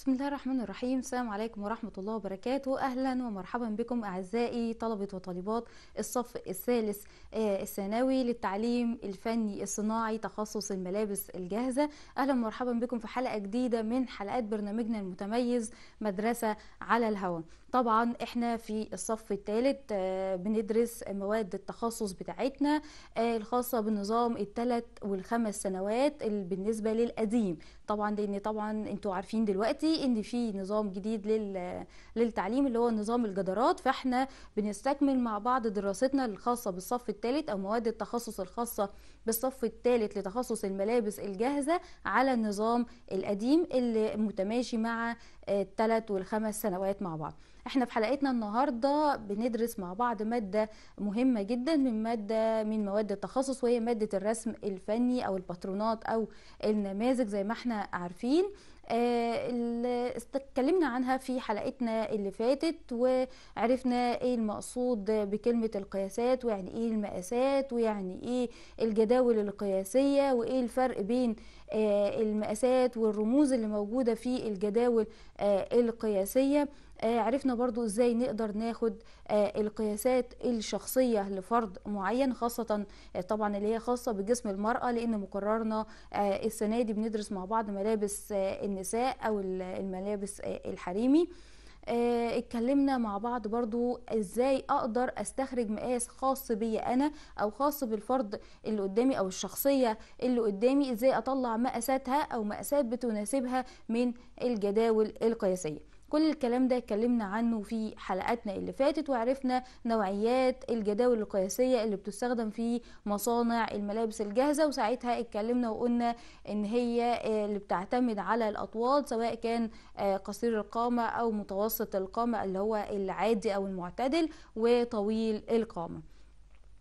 بسم الله الرحمن الرحيم السلام عليكم ورحمة الله وبركاته أهلا ومرحبا بكم أعزائي طلبة وطالبات الصف الثالث آه، الثانوي للتعليم الفني الصناعي تخصص الملابس الجاهزة أهلا ومرحبا بكم في حلقة جديدة من حلقات برنامجنا المتميز مدرسة على الهواء طبعا احنا في الصف الثالث آه، بندرس مواد التخصص بتاعتنا آه، الخاصة بالنظام الثلاث والخمس سنوات بالنسبة للقديم طبعا لان طبعا انتوا عارفين دلوقتي ان في نظام جديد لل... للتعليم اللي هو نظام الجدارات فاحنا بنستكمل مع بعض دراستنا الخاصه بالصف الثالث او مواد التخصص الخاصه بالصف الثالث لتخصص الملابس الجاهزه على النظام القديم اللي متماشي مع آه، الثلاث والخمس سنوات مع بعض احنا في حلقتنا النهارده بندرس مع بعض ماده مهمه جدا من ماده من مواد التخصص وهي ماده الرسم الفني او الباترونات او النماذج زي ما احنا عارفين آه، اللي اتكلمنا عنها في حلقتنا اللي فاتت وعرفنا ايه المقصود بكلمة القياسات ويعني ايه المقاسات ويعني ايه الجداول القياسية وايه الفرق بين آه، المقاسات والرموز اللي موجودة في الجداول آه، القياسية آه، عرفنا برضو ازاي نقدر ناخد آه، القياسات الشخصية لفرد معين خاصة آه، طبعا اللي هي خاصة بجسم المرأة لان مقررنا السنة دي بندرس مع بعض ملابس النساء او الملابس الحريمي اتكلمنا مع بعض برضو ازاي اقدر استخرج مقاس خاص بيا انا او خاص بالفرد اللي قدامي او الشخصية اللي قدامي ازاي اطلع مقاساتها او مقاسات بتناسبها من الجداول القياسية كل الكلام ده اتكلمنا عنه في حلقاتنا اللي فاتت وعرفنا نوعيات الجداول القياسية اللي بتستخدم في مصانع الملابس الجاهزة وساعتها اتكلمنا وقلنا ان هي آه، اللي بتعتمد على الاطوال سواء كان آه، قصير القامة او متوسط القامة اللي هو العادي او المعتدل وطويل القامة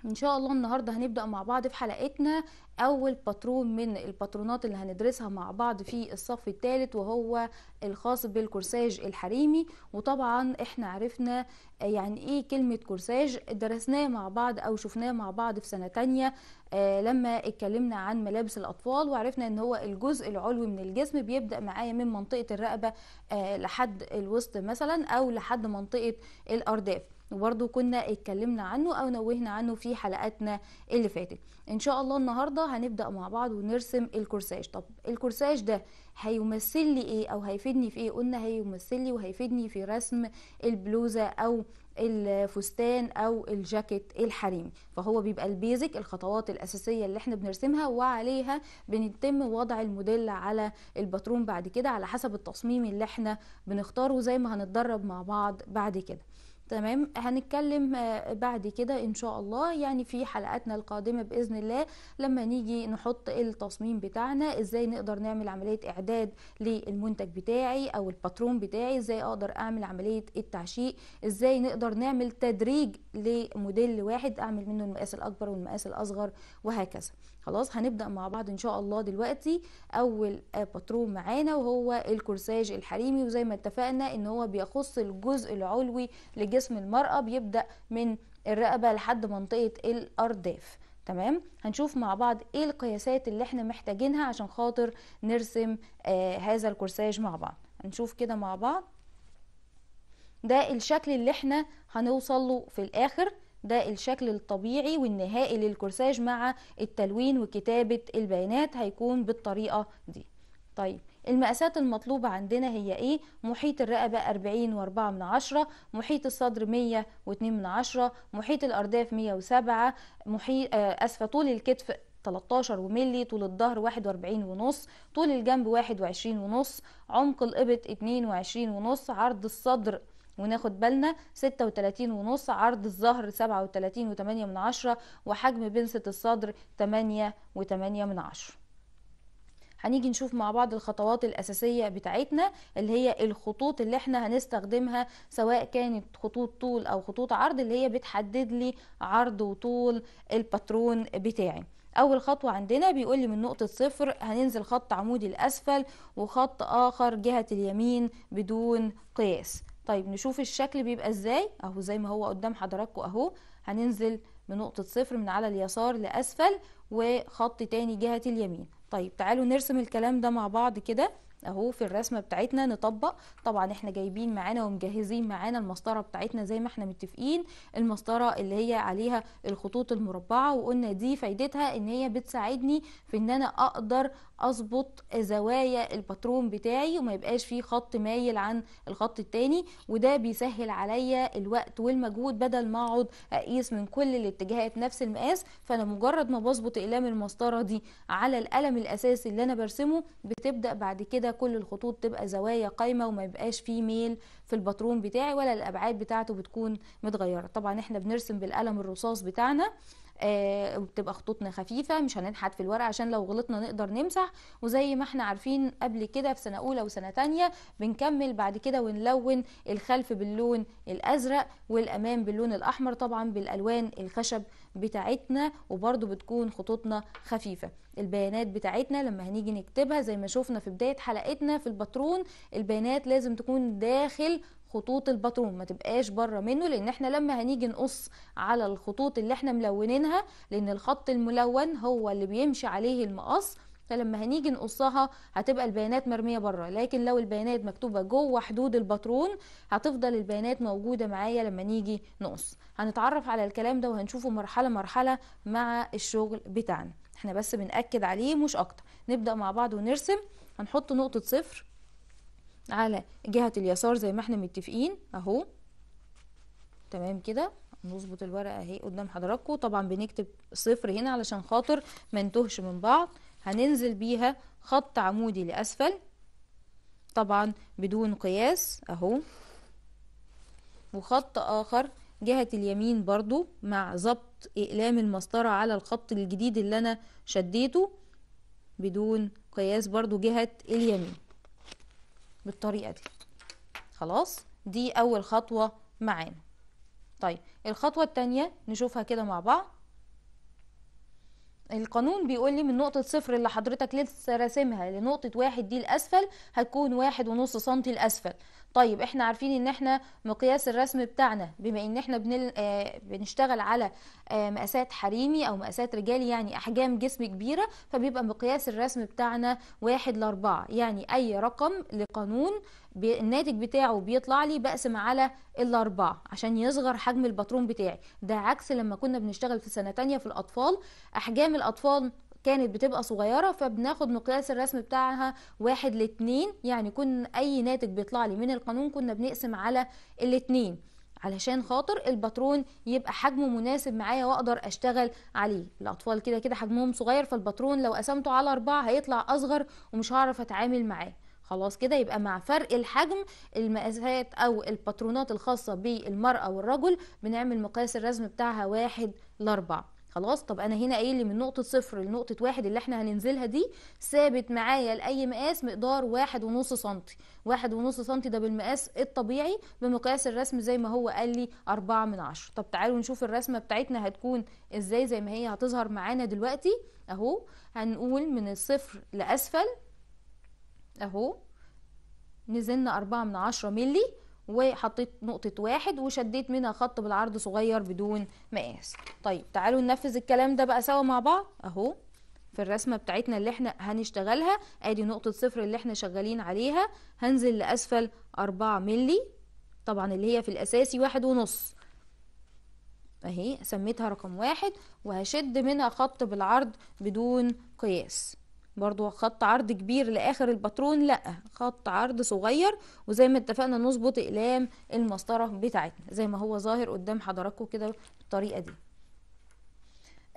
ان شاء الله النهارده هنبدا مع بعض في حلقتنا اول باترون من الباترونات اللي هندرسها مع بعض في الصف الثالث وهو الخاص بالكورساج الحريمي وطبعا احنا عرفنا آه، يعني ايه كلمه كورساج درسناه مع بعض او شفناه مع بعض في سنه تانية آه، لما اتكلمنا عن ملابس الاطفال وعرفنا ان هو الجزء العلوي من الجسم بيبدا معايا من منطقه الرقبه آه، لحد الوسط مثلا او لحد منطقه الارداف وبرده كنا اتكلمنا عنه او نوهنا عنه في حلقاتنا اللي فاتت ان شاء الله النهارده هنبدا مع بعض ونرسم الكورساج طب الكورساج ده هيمثل لي ايه او هيفيدني في ايه قلنا هيمثل لي وهيفيدني في رسم البلوزه او الفستان او الجاكيت الحريمي فهو بيبقى البيزك الخطوات الاساسيه اللي احنا بنرسمها وعليها بنتم وضع الموديل على الباترون بعد كده على حسب التصميم اللي احنا بنختاره زي ما هنتدرب مع بعض بعد كده تمام هنتكلم آه، بعد كده ان شاء الله يعني في حلقاتنا القادمه باذن الله لما نيجي نحط التصميم بتاعنا ازاي نقدر نعمل عمليه اعداد للمنتج بتاعي او الباترون بتاعي ازاي اقدر اعمل عمليه التعشيق ازاي نقدر نعمل تدريج لموديل واحد اعمل منه المقاس الاكبر والمقاس الاصغر وهكذا خلاص هنبدا مع بعض ان شاء الله دلوقتي اول باترون معانا وهو الكورساج الحريمي وزي ما اتفقنا ان هو بيخص الجزء العلوي لجسم المراه بيبدا من الرقبه لحد منطقه الارداف تمام هنشوف مع بعض ايه القياسات اللي احنا محتاجينها عشان خاطر نرسم آه هذا الكورساج مع بعض هنشوف كده مع بعض ده الشكل اللي احنا هنوصل له في الاخر ده الشكل الطبيعي والنهائي للكورساج مع التلوين وكتابة البيانات هيكون بالطريقة دي طيب المقاسات المطلوبة عندنا هي ايه محيط الرقبة 40 و4 من عشرة محيط الصدر 102 من عشرة محيط الارداف 107 محيط آه، اسفة طول الكتف 13 وملي طول الظهر 41 ونص طول الجنب 21 ونص عمق الابط 22 ونص عرض الصدر وناخد بالنا 36 ونص عرض الظهر 37 و8 من عشرة وحجم بنسة الصدر 8 و8 من عشرة هنيجي نشوف مع بعض الخطوات الأساسية بتاعتنا اللي هي الخطوط اللي احنا هنستخدمها سواء كانت خطوط طول أو خطوط عرض اللي هي بتحدد لي عرض وطول الباترون بتاعي أول خطوة عندنا بيقول لي من نقطة صفر هننزل خط عمودي لأسفل وخط آخر جهة اليمين بدون قياس طيب نشوف الشكل بيبقى ازاي اهو زي ما هو قدام حضراتكم اهو هننزل من نقطة صفر من على اليسار لأسفل وخط تاني جهة اليمين طيب تعالوا نرسم الكلام ده مع بعض كده اهو في الرسمة بتاعتنا نطبق طبعا احنا جايبين معانا ومجهزين معانا المسطرة بتاعتنا زي ما احنا متفقين المسطرة اللي هي عليها الخطوط المربعة وقلنا دي فايدتها ان هي بتساعدني في ان انا اقدر اظبط زوايا الباترون بتاعي وما يبقاش فيه خط مايل عن الخط التاني وده بيسهل عليا الوقت والمجهود بدل ما اقعد اقيس من كل الاتجاهات نفس المقاس فانا مجرد ما بظبط اقلام المسطره دي على القلم الاساسي اللي انا برسمه بتبدا بعد كده كل الخطوط تبقى زوايا قايمه وما يبقاش فيه ميل في الباترون بتاعي ولا الابعاد بتاعته بتكون متغيره طبعا احنا بنرسم بالقلم الرصاص بتاعنا وبتبقى آه، خطوطنا خفيفه مش هننحت في الورق عشان لو غلطنا نقدر نمسح وزي ما احنا عارفين قبل كده في سنه اولى وسنه ثانيه بنكمل بعد كده ونلون الخلف باللون الازرق والامام باللون الاحمر طبعا بالالوان الخشب بتاعتنا وبرده بتكون خطوطنا خفيفه البيانات بتاعتنا لما هنيجي نكتبها زي ما شفنا في بدايه حلقتنا في الباترون البيانات لازم تكون داخل خطوط الباترون ما تبقاش بره منه لان احنا لما هنيجي نقص على الخطوط اللي احنا ملونينها لان الخط الملون هو اللي بيمشي عليه المقص فلما هنيجي نقصها هتبقى البيانات مرمية بره لكن لو البيانات مكتوبة جوه حدود الباترون هتفضل البيانات موجودة معايا لما نيجي نقص هنتعرف على الكلام ده وهنشوفه مرحلة مرحلة مع الشغل بتاعنا احنا بس بنأكد عليه مش اكتر نبدأ مع بعض ونرسم هنحط نقطة صفر على جهة اليسار زي ما احنا متفقين اهو تمام كده نظبط الورقة اهي قدام حضراتكم طبعا بنكتب صفر هنا علشان خاطر ما انتهش من بعض هننزل بيها خط عمودي لأسفل طبعا بدون قياس اهو وخط اخر جهة اليمين برضو مع ضبط اقلام المسطرة على الخط الجديد اللي انا شديته بدون قياس برضو جهة اليمين بالطريقه دي خلاص دي اول خطوه معانا طيب الخطوه الثانيه نشوفها كده مع بعض القانون بيقول لي من نقطة صفر اللي حضرتك لسه راسمها لنقطة واحد دي الأسفل هتكون واحد ونص سنتي الأسفل طيب احنا عارفين ان احنا مقياس الرسم بتاعنا بما ان احنا بنل... آه بنشتغل على آه مقاسات حريمي او مقاسات رجالي يعني احجام جسم كبيرة فبيبقى مقياس الرسم بتاعنا واحد لاربعة يعني اي رقم لقانون الناتج بتاعه بيطلع لي بقسم على الأربعة عشان يصغر حجم الباترون بتاعي ده عكس لما كنا بنشتغل في سنة تانية في الأطفال أحجام الأطفال كانت بتبقى صغيرة فبناخد مقياس الرسم بتاعها واحد لاتنين يعني كن أي ناتج بيطلع لي من القانون كنا بنقسم على الاتنين علشان خاطر الباترون يبقى حجمه مناسب معايا واقدر اشتغل عليه الاطفال كده كده حجمهم صغير فالباترون لو قسمته على اربعة هيطلع اصغر ومش هعرف اتعامل معاه خلاص كده يبقى مع فرق الحجم المقاسات او الباترونات الخاصه بالمراه والرجل بنعمل مقياس الرسم بتاعها واحد لاربعة خلاص طب انا هنا قايل لي من نقطه صفر لنقطه واحد اللي احنا هننزلها دي ثابت معايا لاي مقاس مقدار واحد ونص سنتي واحد ونص سنتي ده بالمقاس الطبيعي بمقياس الرسم زي ما هو قال لي أربعة من عشرة طب تعالوا نشوف الرسمه بتاعتنا هتكون ازاي زي ما هي هتظهر معانا دلوقتي اهو هنقول من الصفر لاسفل اهو نزلنا أربعة من عشرة ملي وحطيت نقطة واحد وشديت منها خط بالعرض صغير بدون مقاس طيب تعالوا ننفذ الكلام ده بقى سوا مع بعض اهو في الرسمة بتاعتنا اللي احنا هنشتغلها ادي نقطة صفر اللي احنا شغالين عليها هنزل لأسفل أربعة ملي طبعا اللي هي في الأساسي واحد ونص اهي سميتها رقم واحد وهشد منها خط بالعرض بدون قياس برضو خط عرض كبير لاخر الباترون لا خط عرض صغير وزي ما اتفقنا نظبط اقلام المسطره بتاعتنا زي ما هو ظاهر قدام حضراتكم كده بالطريقه دي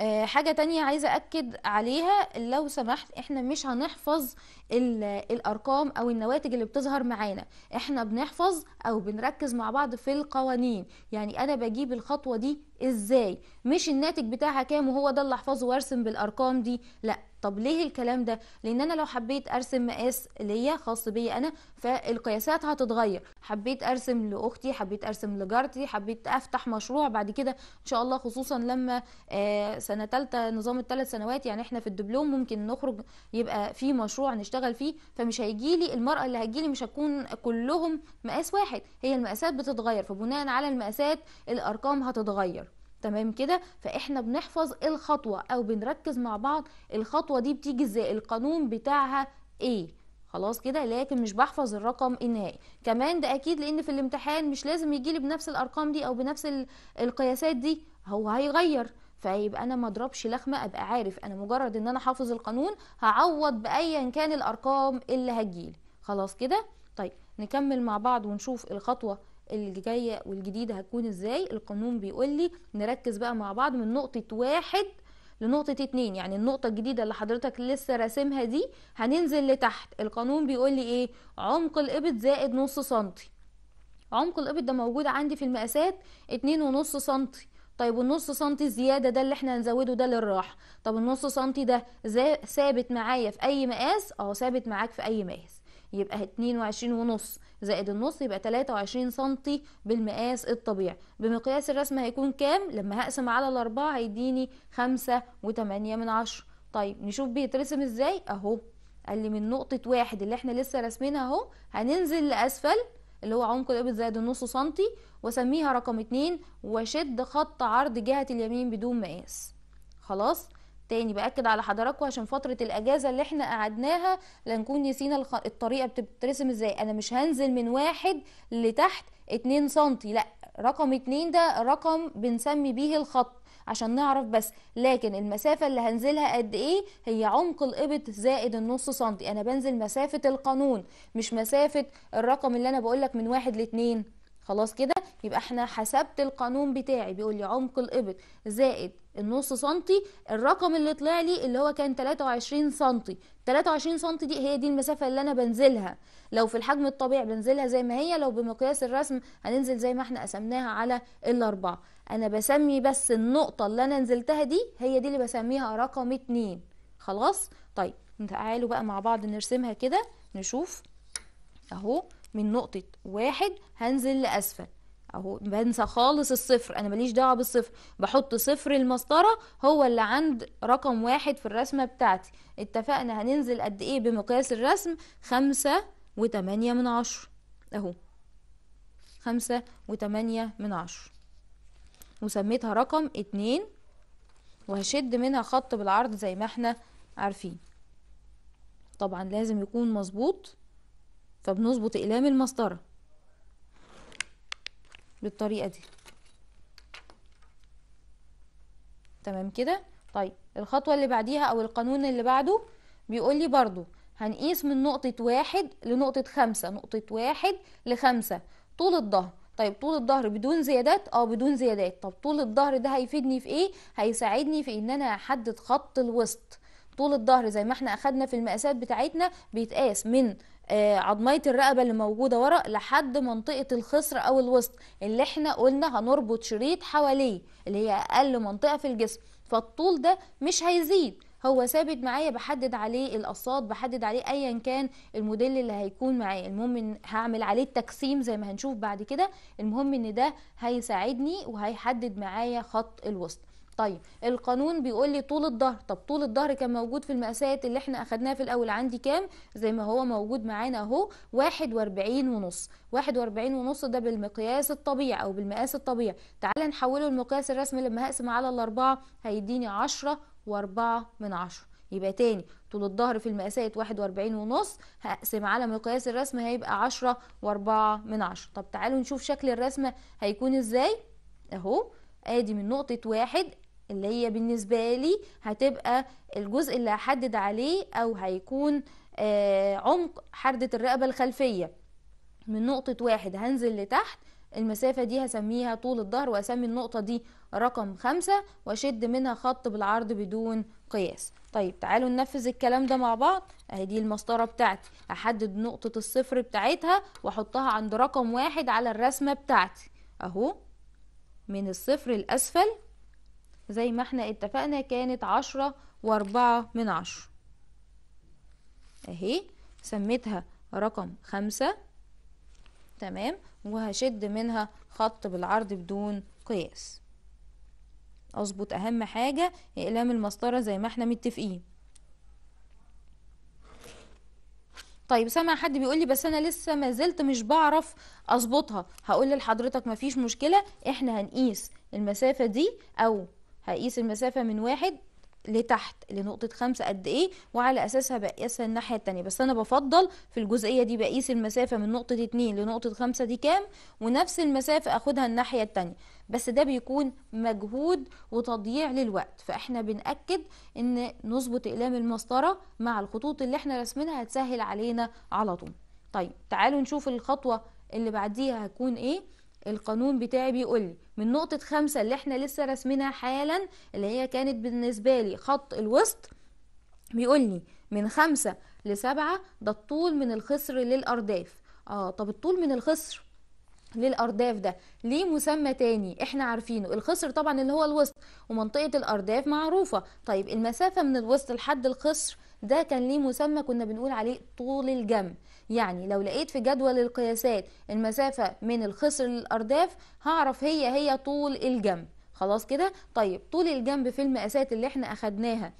آه حاجة تانية عايزة أكد عليها لو سمحت احنا مش هنحفظ الأرقام أو النواتج اللي بتظهر معانا احنا بنحفظ أو بنركز مع بعض في القوانين يعني أنا بجيب الخطوة دي ازاي مش الناتج بتاعها كام وهو ده اللي احفظه وارسم بالارقام دي لا طب ليه الكلام ده لان انا لو حبيت ارسم مقاس ليا خاص بيا انا فالقياسات هتتغير حبيت ارسم لاختي حبيت ارسم لجارتي حبيت افتح مشروع بعد كده ان شاء الله خصوصا لما آه، سنه ثالثه نظام الثلاث سنوات يعني احنا في الدبلوم ممكن نخرج يبقى في مشروع نشتغل فيه فمش هيجي لي المراه اللي هتجي لي مش هتكون كلهم مقاس واحد هي المقاسات بتتغير فبناء على المقاسات الارقام هتتغير تمام كده فاحنا بنحفظ الخطوه او بنركز مع بعض الخطوه دي بتيجي ازاي القانون بتاعها ايه خلاص كده لكن مش بحفظ الرقم النهائي كمان ده اكيد لان في الامتحان مش لازم يجي لي بنفس الارقام دي او بنفس القياسات دي هو هيغير فيبقى انا ما اضربش لخمه ابقى عارف انا مجرد ان انا حافظ القانون هعوض بايا كان الارقام اللي هتجيلي خلاص كده طيب نكمل مع بعض ونشوف الخطوه الجايه والجديده هتكون ازاي القانون بيقول لي نركز بقى مع بعض من نقطه واحد لنقطة اتنين يعني النقطة الجديدة اللي حضرتك لسه راسمها دي هننزل لتحت القانون بيقول لي ايه عمق القبط زائد نص سنتي عمق القبط ده موجود عندي في المقاسات اتنين ونص سنتي طيب النص سنتي الزيادة ده اللي احنا هنزوده ده للراحة طب النص سنتي ده ثابت معايا في اي مقاس اه ثابت معاك في اي مقاس يبقى 22 ونص زائد النص يبقى 23 سنتي بالمقاس الطبيعي بمقياس الرسم هيكون كام لما هقسم على الأربعة هيديني خمسة وتمانية من عشرة طيب نشوف بيترسم ازاي اهو قال لي من نقطة واحد اللي احنا لسه راسمينها اهو هننزل لأسفل اللي هو عمق الابط زائد النص سنتي واسميها رقم اتنين واشد خط عرض جهة اليمين بدون مقاس خلاص تاني باكد على حضراتكم عشان فتره الاجازه اللي احنا قعدناها لنكون نسينا الطريقه بتترسم ازاي انا مش هنزل من واحد لتحت 2 سم لا رقم 2 ده رقم بنسمي بيه الخط عشان نعرف بس لكن المسافة اللي هنزلها قد ايه هي عمق القبط زائد النص سنتي انا بنزل مسافة القانون مش مسافة الرقم اللي انا بقولك من واحد لاتنين خلاص كده يبقى احنا حسبت القانون بتاعي بيقول لي عمق الابط زائد النص سنتي الرقم اللي طلع لي اللي هو كان 23 سنتي 23 سنتي دي هي دي المسافة اللي انا بنزلها لو في الحجم الطبيعي بنزلها زي ما هي لو بمقياس الرسم هننزل زي ما احنا قسمناها على الاربعة انا بسمي بس النقطة اللي انا نزلتها دي هي دي اللي بسميها رقم اتنين خلاص طيب تعالوا بقى مع بعض نرسمها كده نشوف اهو من نقطة واحد هنزل لأسفل اهو بنسى خالص الصفر انا ماليش دعوه بالصفر بحط صفر المسطره هو اللي عند رقم واحد في الرسمه بتاعتي اتفقنا هننزل قد ايه بمقياس الرسم خمسة وتمانية من عشرة اهو خمسة وتمانية من عشرة وسميتها رقم اتنين وهشد منها خط بالعرض زي ما احنا عارفين طبعا لازم يكون مظبوط فبنظبط اقلام المسطره بالطريقه دي تمام كده طيب الخطوه اللي بعديها او القانون اللي بعده بيقول لي برضو هنقيس من نقطه واحد لنقطه خمسة نقطه واحد لخمسة طول الظهر طيب طول الظهر بدون زيادات اه بدون زيادات طب طول الظهر ده هيفيدني في ايه هيساعدني في ان انا احدد خط الوسط طول الظهر زي ما احنا اخدنا في المقاسات بتاعتنا بيتقاس من آه، عظميه الرقبه اللي موجوده ورا لحد منطقه الخصر او الوسط اللي احنا قلنا هنربط شريط حواليه اللي هي اقل منطقه في الجسم فالطول ده مش هيزيد هو ثابت معايا بحدد عليه القصاد بحدد عليه ايا كان الموديل اللي هيكون معايا المهم ان هعمل عليه التقسيم زي ما هنشوف بعد كده المهم ان ده هيساعدني وهيحدد معايا خط الوسط طيب القانون بيقول لي طول الظهر طب طول الظهر كان موجود في المقاسات اللي احنا اخدناها في الاول عندي كام زي ما هو موجود معانا اهو 41 ونص 41 ونص ده بالمقياس الطبيعي او بالمقاس الطبيعي تعال نحوله لمقياس الرسمي لما هقسم على الاربعه هيديني 10 و4 من 10 يبقى تاني طول الظهر في المقاسات 41 ونص هقسم على مقياس الرسم هيبقى 10 و4 من 10 طب تعالوا نشوف شكل الرسمه هيكون ازاي اهو ادي من نقطه واحد اللي هي بالنسبة لي هتبقى الجزء اللي هحدد عليه أو هيكون آه، عمق حردة الرقبة الخلفية من نقطة واحد هنزل لتحت المسافة دي هسميها طول الظهر وأسمي النقطة دي رقم خمسة وأشد منها خط بالعرض بدون قياس طيب تعالوا ننفذ الكلام ده مع بعض اهي دي المسطرة بتاعتي أحدد نقطة الصفر بتاعتها وأحطها عند رقم واحد على الرسمة بتاعتي أهو من الصفر الأسفل زي ما احنا اتفقنا كانت عشرة واربعة من عشرة اهي سميتها رقم خمسة تمام وهشد منها خط بالعرض بدون قياس اظبط اهم حاجة اقلام المسطرة زي ما احنا متفقين طيب سامع حد بيقول لي بس انا لسه ما زلت مش بعرف اظبطها هقول لحضرتك مفيش مشكله احنا هنقيس المسافه دي او هقيس المسافة من واحد لتحت لنقطة خمسة قد ايه وعلى اساسها بقيسها الناحية التانية بس انا بفضل في الجزئية دي بقيس المسافة من نقطة اتنين لنقطة خمسة دي كام ونفس المسافة اخدها الناحية التانية بس ده بيكون مجهود وتضييع للوقت فاحنا بنأكد ان نظبط اقلام المسطرة مع الخطوط اللي احنا رسمينها هتسهل علينا على طول طيب تعالوا نشوف الخطوة اللي بعديها هتكون ايه القانون بتاعي بيقول لي من نقطة خمسة اللي احنا لسه رسمينها حالا اللي هي كانت بالنسبة لي خط الوسط بيقول لي من خمسة لسبعة ده الطول من الخصر للأرداف اه طب الطول من الخصر للارداف ده ليه مسمى تاني احنا عارفينه الخصر طبعا اللي هو الوسط ومنطقه الارداف معروفه طيب المسافه من الوسط لحد الخصر ده كان ليه مسمى كنا بنقول عليه طول الجنب يعني لو لقيت في جدول القياسات المسافة من الخصر للأرداف هعرف هي هي طول الجنب خلاص كده طيب طول الجنب في المقاسات اللي احنا أخدناها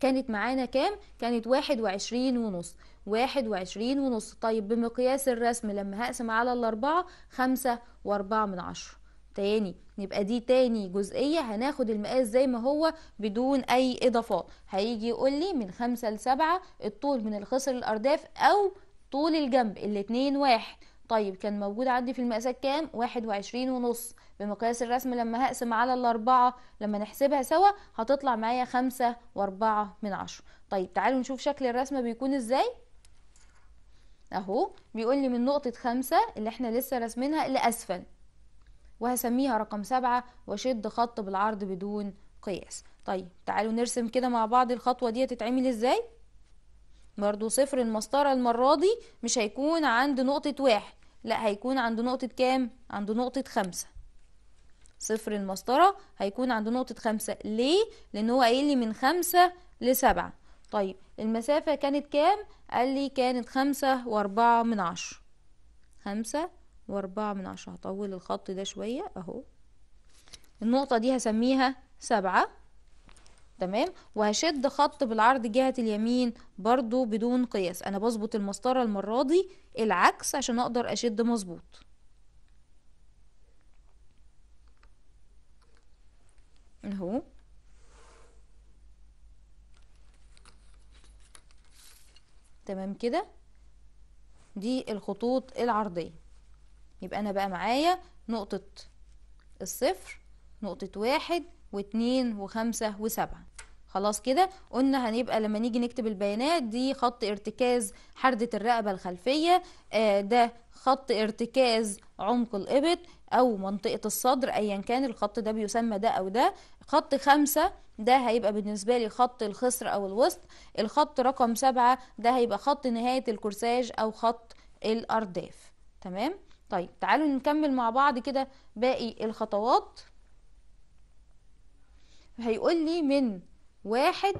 كانت معانا كام كانت واحد وعشرين ونص واحد وعشرين ونص طيب بمقياس الرسم لما هقسم على الأربعة خمسة وأربعة من عشرة تاني يبقى دي تاني جزئية هناخد المقاس زي ما هو بدون أي إضافات هيجي يقول لي من خمسة لسبعة الطول من الخصر الأرداف أو طول الجنب الاتنين واحد طيب كان موجود عندي في المقاسات كام واحد وعشرين ونص بمقياس الرسم لما هقسم على الأربعة لما نحسبها سوا هتطلع معايا خمسة وأربعة من عشرة طيب تعالوا نشوف شكل الرسمة بيكون ازاي اهو بيقول لي من نقطة خمسة اللي احنا لسه راسمينها لأسفل وهسميها رقم سبعة واشد خط بالعرض بدون قياس طيب تعالوا نرسم كده مع بعض الخطوة دي هتتعمل ازاي برضو صفر المسطرة المرة دي مش هيكون عند نقطة واحد لا هيكون عند نقطة كام عند نقطة خمسة صفر المسطرة هيكون عند نقطة خمسة ليه لان هو قايل لي من خمسة لسبعة طيب المسافة كانت كام قال لي كانت خمسة واربعة من عشرة خمسة واربعة من عشرة هطول الخط ده شوية اهو النقطة دي هسميها سبعة تمام وهشد خط بالعرض جهة اليمين برضو بدون قياس انا بظبط المسطرة المرة دي العكس عشان اقدر اشد مظبوط اهو تمام كده دي الخطوط العرضية يبقى انا بقى معايا نقطة الصفر نقطة واحد واتنين وخمسة وسبعة خلاص كده قلنا هنبقى لما نيجي نكتب البيانات دي خط ارتكاز حردة الرقبة الخلفية آه ده خط ارتكاز عمق الإبط أو منطقة الصدر أيا كان الخط ده بيسمى ده أو ده خط خمسة ده هيبقى بالنسبة لي خط الخصر أو الوسط الخط رقم سبعة ده هيبقى خط نهاية الكورساج أو خط الأرداف تمام طيب تعالوا نكمل مع بعض كده باقي الخطوات هيقول لي من واحد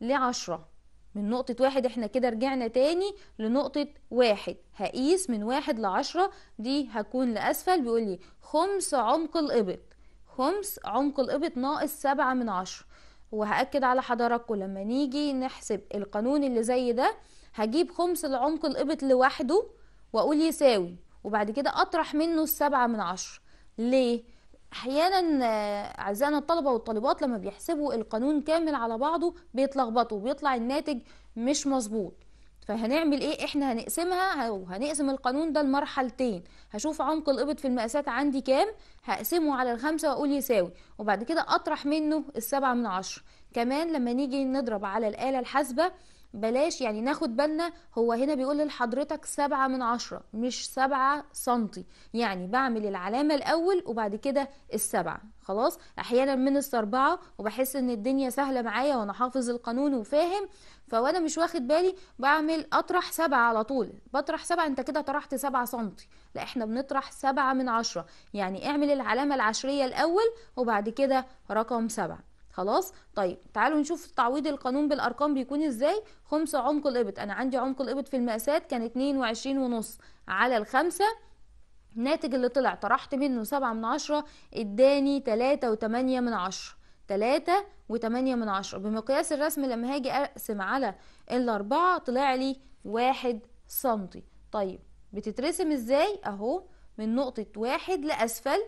لعشرة من نقطة واحد احنا كده رجعنا تاني لنقطة واحد هقيس من واحد لعشرة دي هكون لأسفل بيقول لي خمس عمق الإبط خمس عمق الإبط ناقص سبعة من عشرة وهأكد على حضراتكم لما نيجي نحسب القانون اللي زي ده هجيب خمس العمق الإبط لوحده وأقول يساوي وبعد كده أطرح منه السبعة من عشرة ليه؟ احيانا آه، اعزائنا الطلبه والطالبات لما بيحسبوا القانون كامل على بعضه بيتلخبطوا وبيطلع الناتج مش مظبوط فهنعمل ايه احنا هنقسمها وهنقسم القانون ده لمرحلتين هشوف عمق القبض في المقاسات عندي كام هقسمه على الخمسة واقول يساوي وبعد كده اطرح منه السبعة من عشرة كمان لما نيجي نضرب على الآلة الحاسبة بلاش يعني ناخد بالنا هو هنا بيقول لحضرتك سبعة من عشرة مش سبعة سنتي يعني بعمل العلامة الأول وبعد كده السبعة خلاص أحيانا من الأربعة وبحس إن الدنيا سهلة معايا وأنا حافظ القانون وفاهم فوانا مش واخد بالي بعمل اطرح سبعة على طول بطرح سبعة انت كده طرحت سبعة سنتي لا احنا بنطرح سبعة من عشرة يعني اعمل العلامة العشرية الاول وبعد كده رقم سبعة خلاص طيب تعالوا نشوف تعويض القانون بالارقام بيكون ازاي خمسة عمق الابط انا عندي عمق الابط في المقاسات كان 22 ونص على الخمسة الناتج اللي طلع طرحت منه سبعة من عشرة اداني تلاتة وتمانية من عشرة تلاتة وتمانية من عشرة بمقياس الرسم لما هاجي اقسم على الاربعة طلع لي واحد سنتي طيب بتترسم ازاي اهو من نقطة واحد لاسفل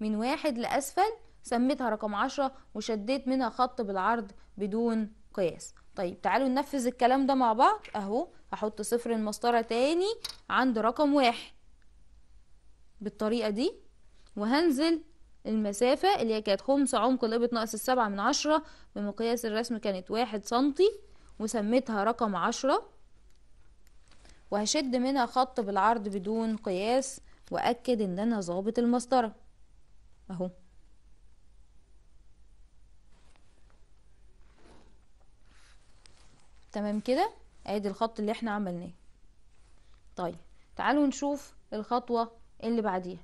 من واحد لاسفل سميتها رقم عشرة وشديت منها خط بالعرض بدون قياس طيب تعالوا ننفذ الكلام ده مع بعض اهو هحط صفر المسطرة تاني عند رقم واحد بالطريقة دي وهنزل المسافة اللي هي كانت خمسة عمق الابط ناقص السبعة من عشرة بمقياس الرسم كانت واحد سنتي وسميتها رقم عشرة وهشد منها خط بالعرض بدون قياس واكد ان انا ظابط المسطرة اهو تمام كده ادي الخط اللي احنا عملناه طيب تعالوا نشوف الخطوة اللي بعديها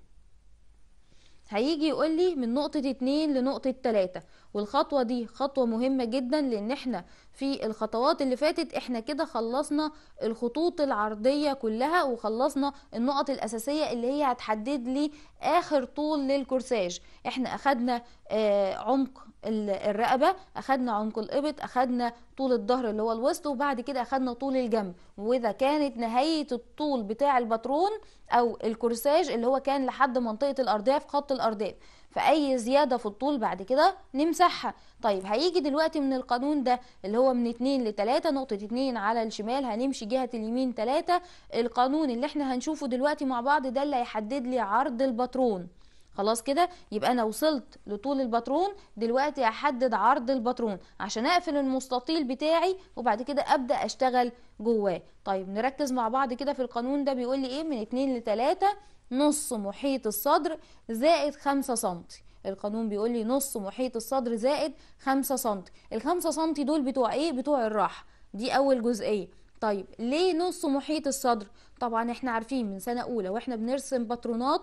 هيجي يقول لي من نقطة اتنين لنقطة تلاتة والخطوة دي خطوة مهمة جدا لان احنا في الخطوات اللي فاتت احنا كده خلصنا الخطوط العرضية كلها وخلصنا النقط الاساسية اللي هي هتحدد لي اخر طول للكورساج احنا اخدنا آه عمق الرقبه اخدنا عمق الابط اخدنا طول الظهر اللي هو الوسط وبعد كده اخدنا طول الجنب واذا كانت نهايه الطول بتاع الباترون او الكورساج اللي هو كان لحد منطقه الارداف خط الارداف فأي زيادة في الطول بعد كده نمسحها طيب هيجي دلوقتي من القانون ده اللي هو من 2 ل 3 نقطة 2 على الشمال هنمشي جهة اليمين 3 القانون اللي احنا هنشوفه دلوقتي مع بعض ده اللي هيحدد لي عرض الباترون خلاص كده يبقى انا وصلت لطول الباترون دلوقتي احدد عرض الباترون عشان اقفل المستطيل بتاعي وبعد كده ابدا اشتغل جواه طيب نركز مع بعض كده في القانون ده بيقول لي ايه من 2 ل 3 نص محيط الصدر زائد 5 سم القانون بيقول لي نص محيط الصدر زائد 5 سم ال 5 سم دول بتوع ايه بتوع الراحه دي اول جزئيه طيب ليه نص محيط الصدر طبعا احنا عارفين من سنه اولى واحنا بنرسم باترونات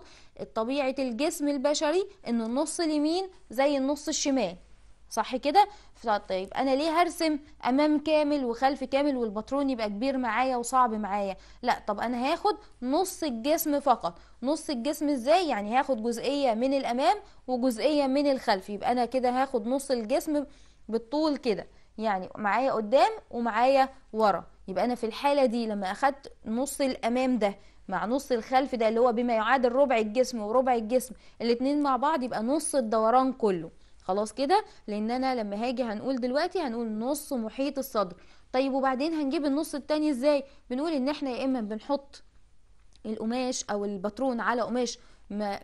طبيعه الجسم البشري ان النص اليمين زي النص الشمال صح كده طيب انا ليه هرسم امام كامل وخلف كامل والباترون يبقى كبير معايا وصعب معايا لا طب انا هاخد نص الجسم فقط نص الجسم ازاي يعني هاخد جزئيه من الامام وجزئيه من الخلف يبقى انا كده هاخد نص الجسم بالطول كده يعني معايا قدام ومعايا ورا يبقى انا في الحاله دي لما اخدت نص الامام ده مع نص الخلف ده اللي هو بما يعادل ربع الجسم وربع الجسم الاتنين مع بعض يبقى نص الدوران كله خلاص كده لان انا لما هاجي هنقول دلوقتي هنقول نص محيط الصدر طيب وبعدين هنجيب النص التاني ازاي بنقول ان احنا يا اما بنحط القماش او الباترون على قماش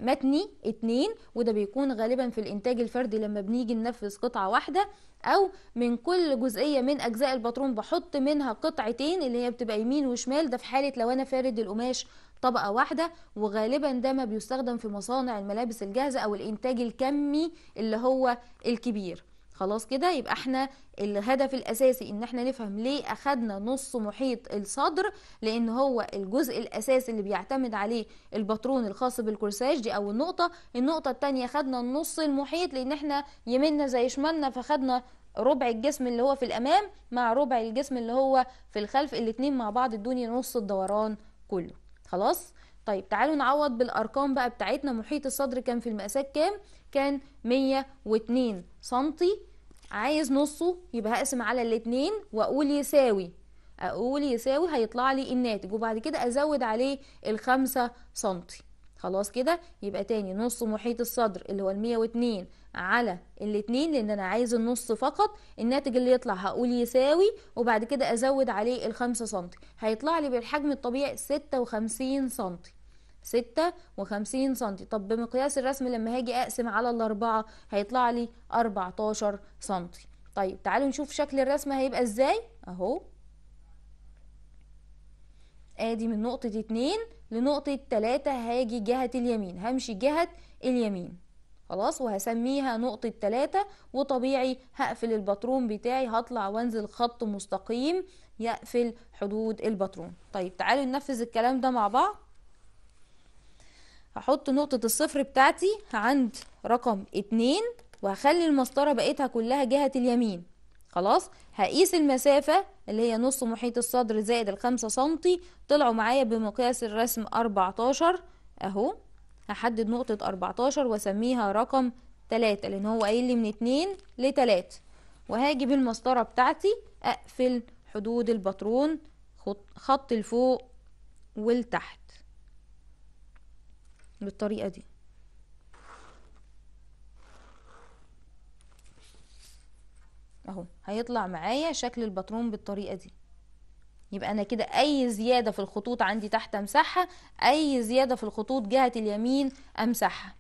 متني اتنين وده بيكون غالبا في الانتاج الفردي لما بنيجي ننفذ قطعة واحدة او من كل جزئية من اجزاء الباترون بحط منها قطعتين اللي هي بتبقى يمين وشمال ده في حالة لو انا فارد القماش طبقة واحدة وغالبا ده ما بيستخدم في مصانع الملابس الجاهزة او الانتاج الكمي اللي هو الكبير خلاص كده يبقى احنا الهدف الاساسي ان احنا نفهم ليه اخدنا نص محيط الصدر لان هو الجزء الاساسي اللي بيعتمد عليه الباترون الخاص بالكورساج دي اول نقطه النقطه التانية خدنا النص المحيط لان احنا يمنا زي شمالنا فخدنا ربع الجسم اللي هو في الامام مع ربع الجسم اللي هو في الخلف الاتنين مع بعض ادوني نص الدوران كله خلاص طيب تعالوا نعوض بالارقام بقى بتاعتنا محيط الصدر كان في المقاسات كام كان 102 سنتي عايز نصه يبقى هقسم على الاتنين واقول يساوي اقول يساوي هيطلع لي الناتج وبعد كده ازود عليه الخمسة سنتي خلاص كده يبقى تاني نص محيط الصدر اللي هو المية واتنين على الاتنين لان انا عايز النص فقط الناتج اللي يطلع هقول يساوي وبعد كده ازود عليه الخمسة سنتي هيطلع لي بالحجم الطبيعي ستة وخمسين سنتي ستة وخمسين سنتي طب بمقياس الرسم لما هاجي اقسم على الاربعة هيطلع لي اربعتاشر سنتي طيب تعالوا نشوف شكل الرسم هيبقى ازاي اهو ادي من نقطة اتنين لنقطة 3 هاجي جهة اليمين همشي جهة اليمين خلاص وهسميها نقطة 3 وطبيعي هقفل الباترون بتاعي هطلع وانزل خط مستقيم يقفل حدود الباترون طيب تعالوا ننفذ الكلام ده مع بعض هحط نقطة الصفر بتاعتي عند رقم اتنين وهخلي المسطرة بقيتها كلها جهة اليمين خلاص هقيس المسافة اللي هي نص محيط الصدر زائد الخمسة سنتي طلعوا معايا بمقياس الرسم أربعتاشر اهو هحدد نقطة أربعتاشر واسميها رقم تلاتة لان هو قايل لي من اتنين لتلاتة وهاجي بالمسطرة بتاعتي اقفل حدود الباترون خط لفوق ولتحت بالطريقة دي اهو هيطلع معايا شكل الباترون بالطريقة دي يبقى انا كده اي زيادة في الخطوط عندي تحت امسحها اي زيادة في الخطوط جهة اليمين امسحها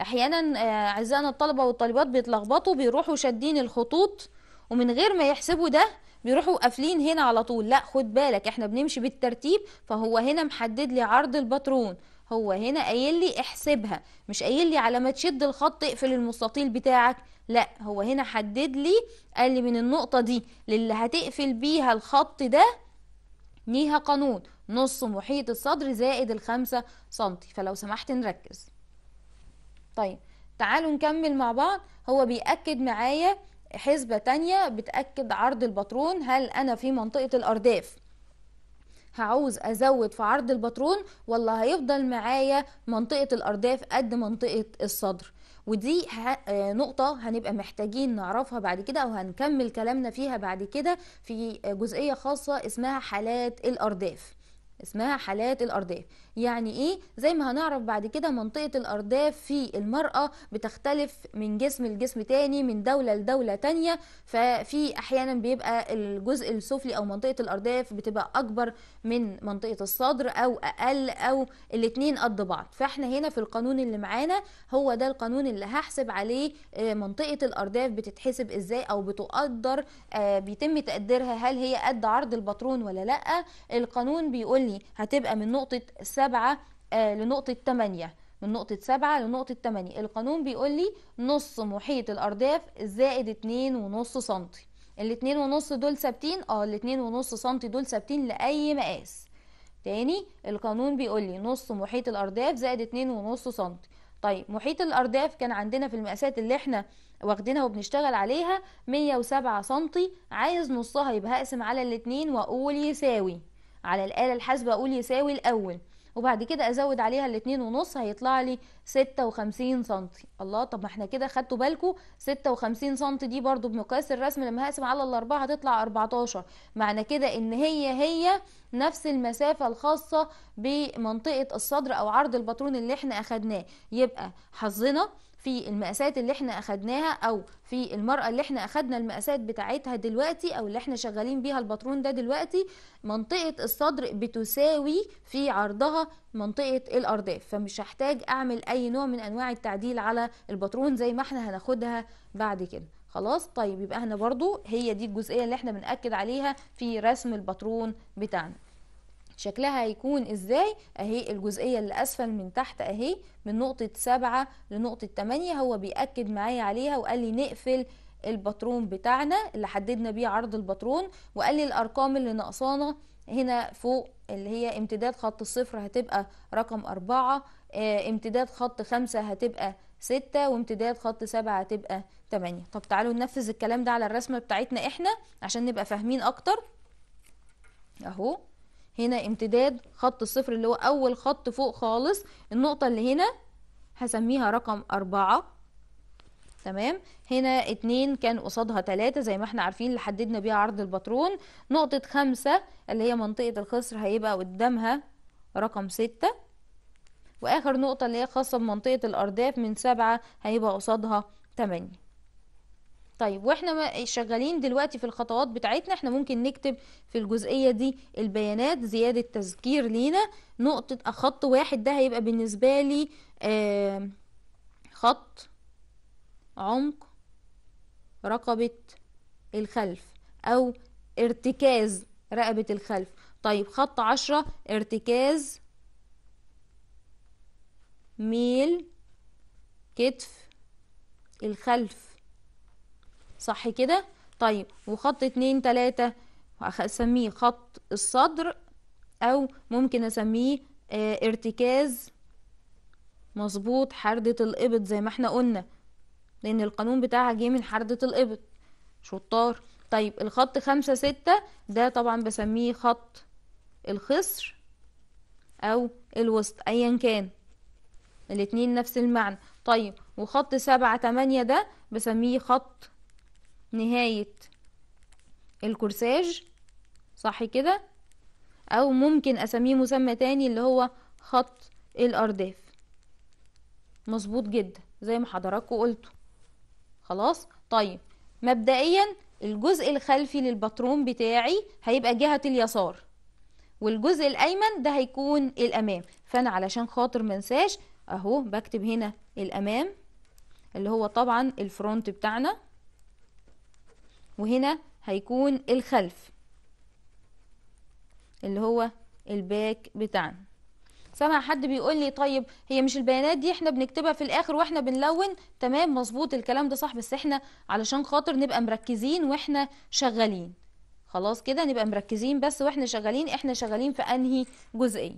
احيانا آه، اعزائنا الطلبة والطالبات بيتلخبطوا بيروحوا شادين الخطوط ومن غير ما يحسبوا ده بيروحوا قافلين هنا على طول لا خد بالك احنا بنمشي بالترتيب فهو هنا محدد لي عرض الباترون هو هنا قايل لي احسبها مش قايل لي على ما تشد الخط اقفل المستطيل بتاعك لا هو هنا حدد لي قال لي من النقطة دي للي هتقفل بيها الخط ده ليها قانون نص محيط الصدر زائد الخمسة سنتي فلو سمحت نركز طيب تعالوا نكمل مع بعض هو بيأكد معايا حسبة تانية بتأكد عرض البطرون هل أنا في منطقة الأرداف هعوز ازود في عرض البطرون ولا هيفضل معايا منطقه الارداف قد منطقه الصدر ودي آه، نقطة هنبقى محتاجين نعرفها بعد كده أو هنكمل كلامنا فيها بعد كده في جزئية خاصة اسمها حالات الأرداف اسمها حالات الأرداف يعني ايه زي ما هنعرف بعد كده منطقة الأرداف في المرأة بتختلف من جسم لجسم تاني من دولة لدولة تانية ففي أحيانا بيبقى الجزء السفلي أو منطقة الأرداف بتبقى أكبر من منطقة الصدر أو أقل أو الاتنين قد بعض فاحنا هنا في القانون اللي معانا هو ده القانون اللي هحسب عليه آه، منطقة الأرداف بتتحسب ازاي أو بتقدر آه، بيتم تقديرها هل هي قد عرض البطرون ولا لأ القانون بيقول لي هتبقى من نقطة 7 آه، لنقطة 8 من نقطة 7 لنقطة 8 القانون بيقول لي نص محيط الأرداف زائد 2.5 سم الاتنين ونص دول ثابتين اه الاتنين ونص سم دول ثابتين لأي مقاس تاني القانون بيقول لي نص محيط الأرداف زائد اتنين ونص سم طيب محيط الأرداف كان عندنا في المقاسات اللي احنا واخدينها وبنشتغل عليها 107 سم عايز نصها يبقى هقسم على الاتنين وأقول يساوي على الآلة الحاسبة أقول يساوي الأول وبعد كده ازود عليها الاتنين ونص هيطلع لي ستة وخمسين سنتي الله طب ما احنا كده خدتوا بالكم ستة وخمسين سنتي دي برضو بمقياس الرسم لما هقسم على الاربعة هتطلع اربعتاشر معنى كده ان هي هي نفس المسافة الخاصة بمنطقة الصدر او عرض البطرون اللي احنا اخدناه يبقى حظنا في المقاسات اللي احنا اخدناها او في المرأة اللي احنا اخدنا المقاسات بتاعتها دلوقتي او اللي احنا شغالين بيها الباترون ده دلوقتي منطقة الصدر بتساوي في عرضها منطقة الارداف فمش هحتاج اعمل اي نوع من انواع التعديل على الباترون زي ما احنا هناخدها بعد كده خلاص طيب يبقى احنا برضو هي دي الجزئية اللي احنا بنأكد عليها في رسم الباترون بتاعنا شكلها هيكون ازاي اهي الجزئية اللي اسفل من تحت اهي من نقطة سبعة لنقطة تمانية هو بيأكد معايا عليها وقال لي نقفل الباترون بتاعنا اللي حددنا بيه عرض الباترون وقال لي الارقام اللي ناقصانا هنا فوق اللي هي امتداد خط الصفر هتبقى رقم أربعة آه، امتداد خط خمسة هتبقى ستة وامتداد خط سبعة هتبقى تمانية طب تعالوا ننفذ الكلام ده على الرسمة بتاعتنا احنا عشان نبقى فاهمين اكتر اهو هنا امتداد خط الصفر اللي هو اول خط فوق خالص النقطة اللي هنا هسميها رقم اربعة تمام هنا اتنين كان قصادها تلاتة زي ما احنا عارفين اللي حددنا بيها عرض الباترون نقطة خمسة اللي هي منطقة الخصر هيبقى قدامها رقم ستة واخر نقطة اللي هي خاصة بمنطقة الارداف من سبعة هيبقى قصادها تمانية طيب واحنا شغالين دلوقتي في الخطوات بتاعتنا احنا ممكن نكتب في الجزئية دي البيانات زيادة تذكير لينا نقطة خط واحد ده هيبقى بالنسبة لي خط عمق رقبة الخلف او ارتكاز رقبة الخلف طيب خط عشرة ارتكاز ميل كتف الخلف صح كده طيب وخط اتنين تلاتة هسميه خط الصدر او ممكن اسميه اه ارتكاز مظبوط حردة القبط زي ما احنا قلنا لان القانون بتاعها جه من حردة القبط شطار طيب الخط خمسة ستة ده طبعا بسميه خط الخصر او الوسط ايا كان الاتنين نفس المعنى طيب وخط سبعة تمانية ده بسميه خط نهاية الكورساج صح كده او ممكن اسميه مسمى تاني اللي هو خط الارداف مظبوط جدا زي ما حضراتكم قلتوا خلاص طيب مبدئيا الجزء الخلفي للباترون بتاعي هيبقى جهة اليسار والجزء الايمن ده هيكون الامام فانا علشان خاطر منساش اهو بكتب هنا الامام اللي هو طبعا الفرونت بتاعنا وهنا هيكون الخلف اللي هو الباك بتاعنا سامع حد بيقول لي طيب هي مش البيانات دي احنا بنكتبها في الاخر واحنا بنلون تمام مظبوط الكلام ده صح بس احنا علشان خاطر نبقى مركزين واحنا شغالين خلاص كده نبقى مركزين بس واحنا شغالين احنا شغالين في انهي جزئيه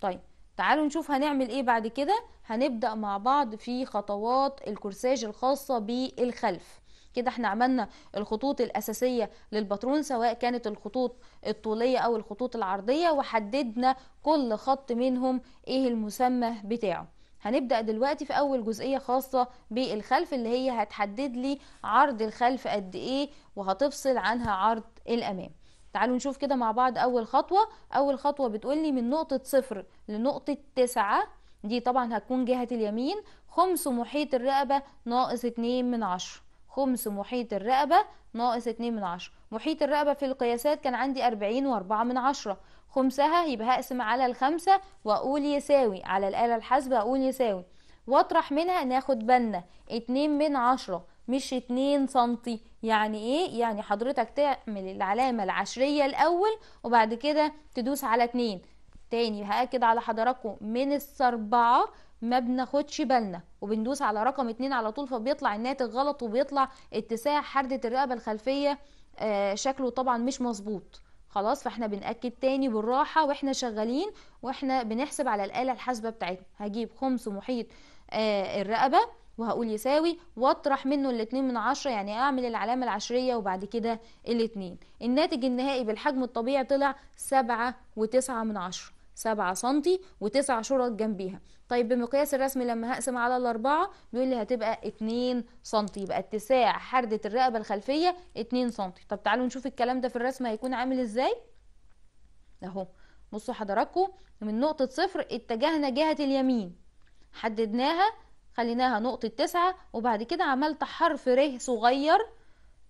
طيب تعالوا نشوف هنعمل ايه بعد كده هنبدا مع بعض في خطوات الكورساج الخاصه بالخلف كده احنا عملنا الخطوط الأساسية للباترون سواء كانت الخطوط الطولية أو الخطوط العرضية وحددنا كل خط منهم ايه المسمى بتاعه هنبدأ دلوقتي في أول جزئية خاصة بالخلف اللي هي هتحدد لي عرض الخلف قد إيه وهتفصل عنها عرض الأمام تعالوا نشوف كده مع بعض أول خطوة أول خطوة بتقولي من نقطة صفر لنقطة تسعة دي طبعا هتكون جهة اليمين خمس محيط الرقبة ناقص اتنين من عشرة خمس محيط الرقبة ناقص اتنين من عشرة محيط الرقبة في القياسات كان عندي أربعين وأربعة من عشرة خمسها يبقى هقسم على الخمسة وأقول يساوي على الآلة الحاسبة أقول يساوي واطرح منها ناخد بالنا اتنين من عشرة مش اتنين سنتي يعني ايه يعني حضرتك تعمل العلامة العشرية الأول وبعد كده تدوس على اتنين تاني هأكد على حضراتكم من الأربعة ما بناخدش بالنا وبندوس على رقم اتنين على طول فبيطلع الناتج غلط وبيطلع اتساع حردة الرقبة الخلفية آه شكله طبعا مش مظبوط خلاص فاحنا بنأكد تاني بالراحة واحنا شغالين واحنا بنحسب على الآلة الحاسبة بتاعتنا هجيب خمس محيط آه الرقبة وهقول يساوي واطرح منه الاتنين من عشرة يعني اعمل العلامة العشرية وبعد كده الاتنين الناتج النهائي بالحجم الطبيعي طلع سبعة وتسعة من عشرة 7 و وتسع شرط جنبيها طيب بمقياس الرسم لما هقسم على الأربعة بيقول لي هتبقى 2 سم يبقى اتساع حردة الرقبة الخلفية 2 سم طب تعالوا نشوف الكلام ده في الرسم هيكون عامل ازاي اهو بصوا حضراتكم من نقطة صفر اتجهنا جهة اليمين حددناها خليناها نقطة تسعة وبعد كده عملت حرف ر صغير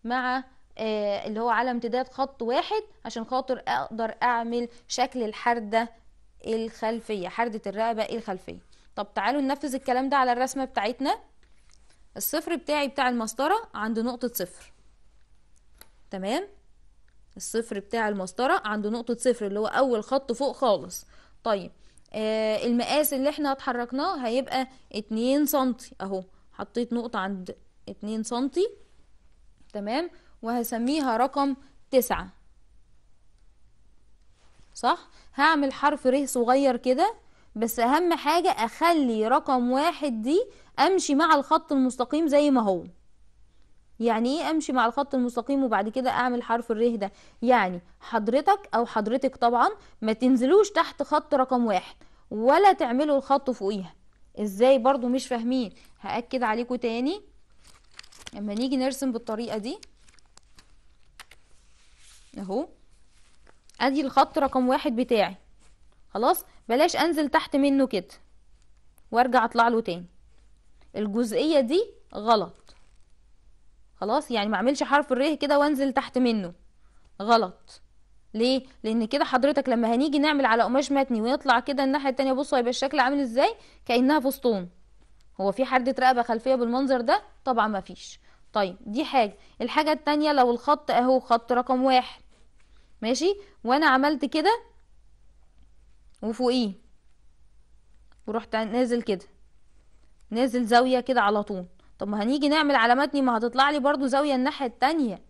مع آه اللي هو على امتداد خط واحد عشان خاطر اقدر اعمل شكل الحردة الخلفيه حرده الرقبه إيه الخلفيه طب تعالوا ننفذ الكلام ده على الرسمه بتاعتنا الصفر بتاعي بتاع المسطره عند نقطه صفر تمام الصفر بتاع المسطره عند نقطه صفر اللي هو اول خط فوق خالص طيب آه المقاس اللي احنا اتحركناه هيبقى اتنين سنتي اهو حطيت نقطه عند اتنين سنتي تمام وهسميها رقم تسعة صح هعمل حرف ر صغير كده بس اهم حاجة اخلي رقم واحد دي امشي مع الخط المستقيم زي ما هو يعني ايه امشي مع الخط المستقيم وبعد كده اعمل حرف الره ده يعني حضرتك او حضرتك طبعا ما تنزلوش تحت خط رقم واحد ولا تعملوا الخط فوقيها ازاي برضو مش فاهمين هأكد عليكم تاني لما نيجي نرسم بالطريقة دي اهو ادي الخط رقم واحد بتاعي خلاص بلاش انزل تحت منه كده وارجع اطلع له تاني الجزئية دي غلط خلاص يعني معملش حرف الريه كده وانزل تحت منه غلط ليه لان كده حضرتك لما هنيجي نعمل على قماش متني ونطلع كده الناحيه التانية بصوا هيبقى الشكل عامل ازاي كانها فستون هو في حده رقبه خلفيه بالمنظر ده طبعا مفيش طيب دي حاجه الحاجه التانية لو الخط اهو خط رقم واحد ماشي وانا عملت كده وفوقيه ورحت نازل كده نازل زاوية كده على طول طب ما هنيجي نعمل علامتني ما هتطلع لي برضو زاوية الناحية التانية